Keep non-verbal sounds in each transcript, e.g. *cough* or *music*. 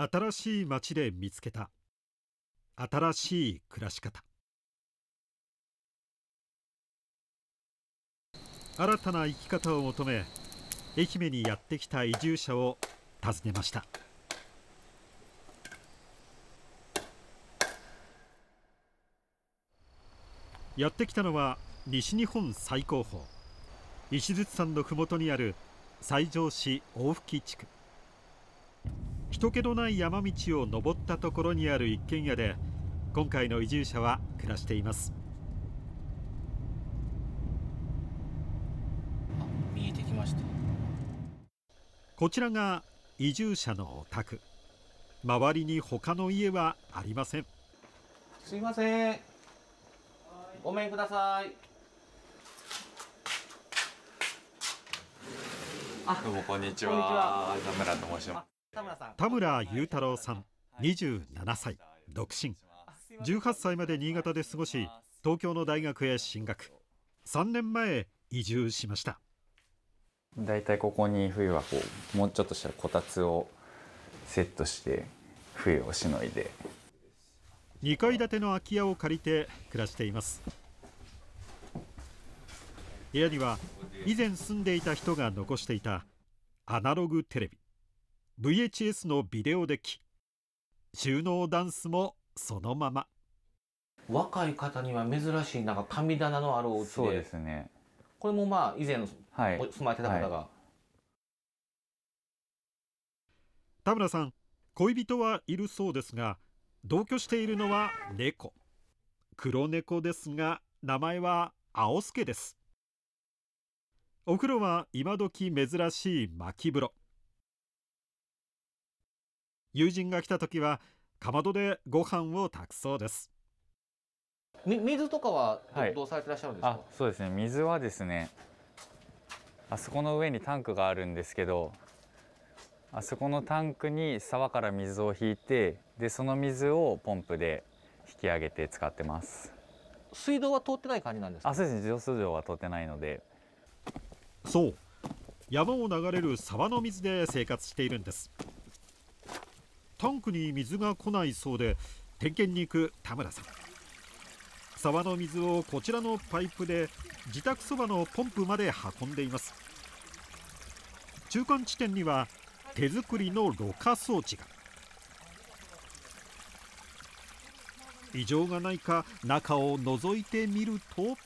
新しい街で見つけた新しい暮らし方新たな生き方を求め愛媛にやってきた移住者を訪ねましたやってきたのは西日本最高峰石鎚山の麓にある西条市大吹地区人気のない山道を登ったところにある一軒家で今回の移住者は暮らしています見えてきましたこちらが移住者のお宅周りに他の家はありませんすいませんごめんくださいあどうもこんにちは田村と申します田村雄太郎さん27歳独身18歳まで新潟で過ごし東京の大学へ進学3年前移住しました大体ここに冬はこうもうちょっとしたらこたつをセットして冬をしのいで2階建ての空き家を借りて暮らしています部屋には以前住んでいた人が残していたアナログテレビ VHS のビデオデッキ収納ダンスもそのまま若い方には珍しいなんか神棚のあるお家でそうですねこれもまあ以前の、はい、住まれてた方が、はい、田村さん恋人はいるそうですが同居しているのは猫黒猫ですが名前は青助ですお風呂は今時珍しい薪風呂友人が来た時はかまどでご飯を炊くそうです水とかはどうされてらっしゃるんですか、はそうですね水はですねあそこの上にタンクがあるんですけどあそこのタンクに沢から水を引いてでその水をポンプで引き上げて使ってます水道は通ってない感じなんですかあそうですね上水道は通ってないのでそう山を流れる沢の水で生活しているんですタンクに水が来ないそうで点検に行く田村さん沢の水をこちらのパイプで自宅そばのポンプまで運んでいます中間地点には手作りのろ過装置が異常がないか中を覗いてみると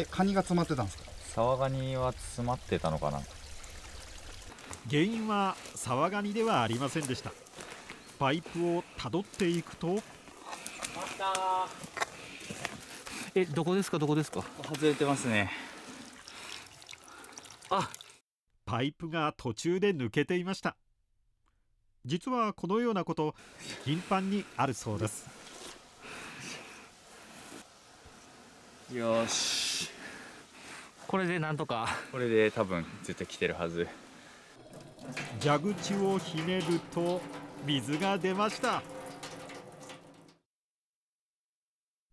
えカニが詰まってたんですかサワガニは詰まってたのかな原因は沢ガニではありませんでしたパイプをたどっていくとえどこですかどこですか外れてますねあパイプが途中で抜けていました実はこのようなこと頻繁にあるそうですよしこれでなんとかこれで多分絶対来てるはず蛇口をひねると水が出ました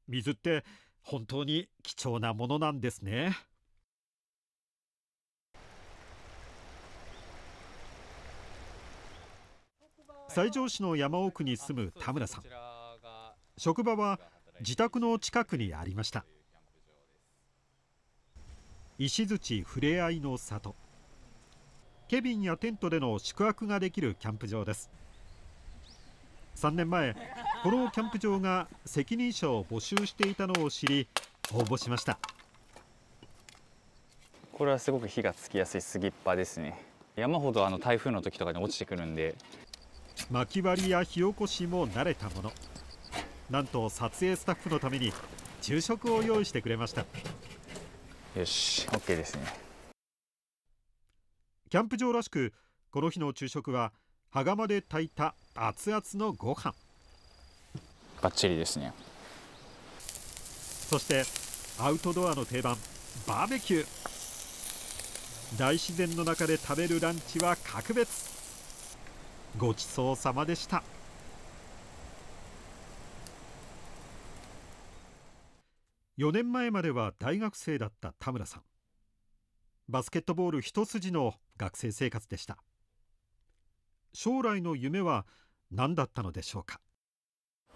水って本当に貴重なものなんですね西条市の山奥に住む田村さん職場は自宅の近くにありました石槌ふれあいの里ケビンやテントでの宿泊ができるキャンプ場です3年前このキャンプ場が責任者を募集していたのを知り応募しましたこれはすごく火がつきやすいスギッパですね山ほどあの台風の時とかに落ちてくるんで薪割りや火起こしも慣れたものなんと撮影スタッフのために昼食を用意してくれましたよし OK ですねキャンプ場らしくこの日の昼食は羽釜で炊いた熱々のご飯バッチリですねそしてアウトドアの定番バーベキュー大自然の中で食べるランチは格別ごちそうさまでした4年前までは大学生だった田村さんバスケットボール一筋の学生生活でした将来の夢は何だったのでしょうか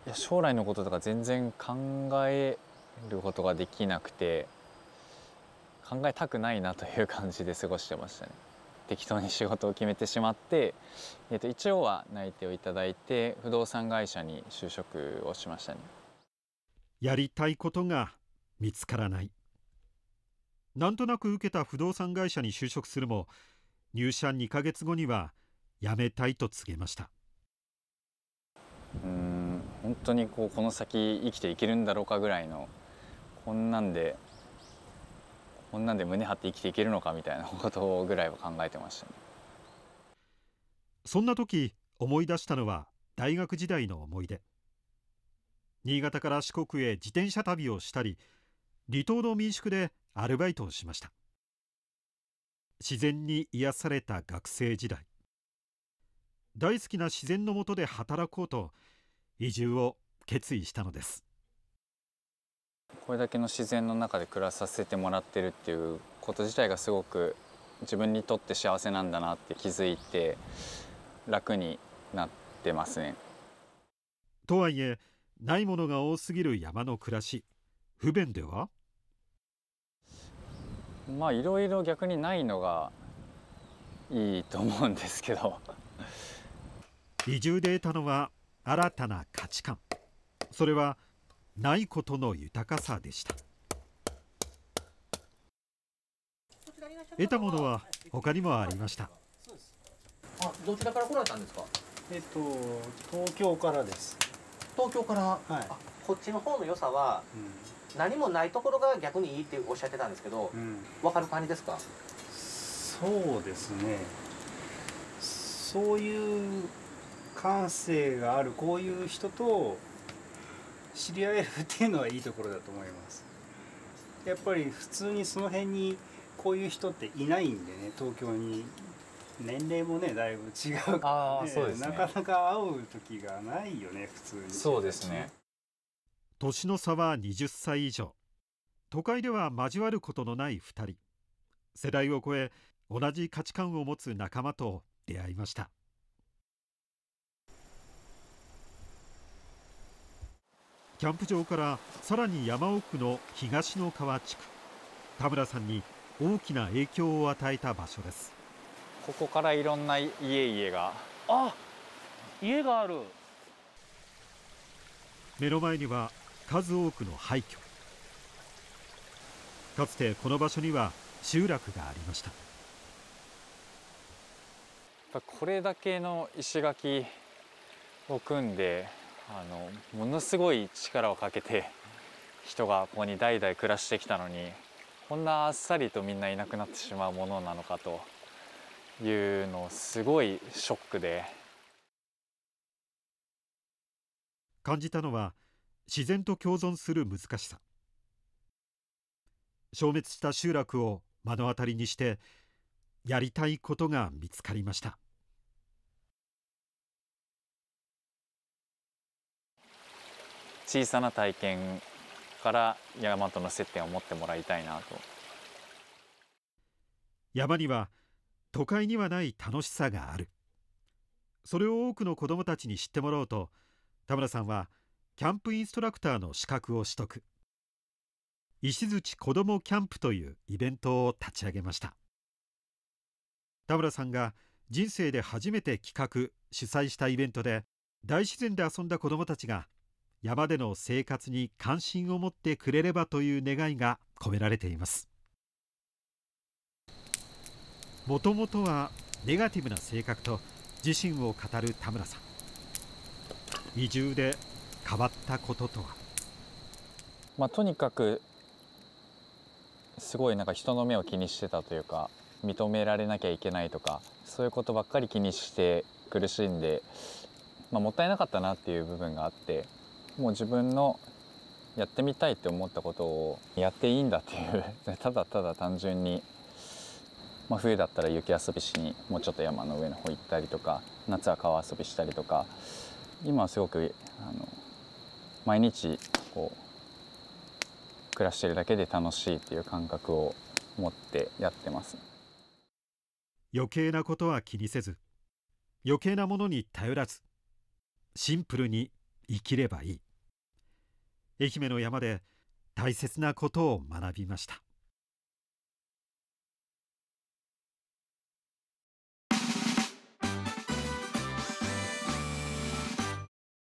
いや将来のこととか全然考えることができなくて考えたくないなという感じで過ごしてましたね適当に仕事を決めてしまって、えっと一応は内定をいただいて不動産会社に就職をしましたねやりたいことが見つからないなんとなく受けた不動産会社に就職するも入社2か月後には辞めたいと告げましたうん本当にこうこの先生きていけるんだろうかぐらいのこんなんでこんなんで胸張って生きていけるのかみたいなことぐらいは考えてました、ね、そんな時思い出したのは大学時代の思い出新潟から四国へ自転車旅をしたり離島の民宿でアルバイトをしました自然に癒された学生時代大好きな自然のもとで働こうと移住を決意したのですこれだけの自然の中で暮らさせてもらってるっていうこと自体がすごく自分にとって幸せなんだなって気づいて楽になってますね。とはいえないものが多すぎる山の暮らし不便ではまあいろいろ逆にないのがいいと思うんですけど移住で得たのは新たな価値観それはないことの豊かさでした得たものは他にもありましたあどちらから来られたんですかえっと東京からです東京から、はい、こっちの方の良さは、うん何もないところが逆にいいっておっしゃってたんですけど、うん、分かる感じですかそうですねそういう感性があるこういう人と知り合えるっていうのはいいところだと思いますやっぱり普通にその辺にこういう人っていないんでね東京に年齢もねだいぶ違うから、ね、ね、なかなか会う時がないよね普通にそうですね年の差は20歳以上都会では交わることのない2人世代を超え同じ価値観を持つ仲間と出会いましたキャンプ場からさらに山奥の東の川地区田村さんに大きな影響を与えた場所ですここからいろんな家々があ家がある目の前には数多くの廃墟かつてこの場所には集落がありましたこれだけの石垣を組んであのものすごい力をかけて人がここに代々暮らしてきたのにこんなあっさりとみんないなくなってしまうものなのかというのすごいショックで感じたのは自然と共存する難しさ消滅した集落を目の当たりにしてやりたいことが見つかりました小さな体験から山との接点を持ってもらいたいなと山には都会にはない楽しさがあるそれを多くの子どもたちに知ってもらおうと田村さんはキャンプインストラクターの資格を取得石槌子どもキャンプというイベントを立ち上げました田村さんが人生で初めて企画主催したイベントで大自然で遊んだ子どもたちが山での生活に関心を持ってくれればという願いが込められていますもともとはネガティブな性格と自身を語る田村さん移住で変わったこととは、まあ、とにかくすごいなんか人の目を気にしてたというか認められなきゃいけないとかそういうことばっかり気にして苦しんで、まあ、もったいなかったなっていう部分があってもう自分のやってみたいって思ったことをやっていいんだっていう *laughs* ただただ単純に、まあ、冬だったら雪遊びしにもうちょっと山の上の方行ったりとか夏は川遊びしたりとか今はすごくあの毎日こう暮らしているだけで楽しいっていう感覚を持ってやってます余計なことは気にせず余計なものに頼らずシンプルに生きればいい愛媛の山で大切なことを学びました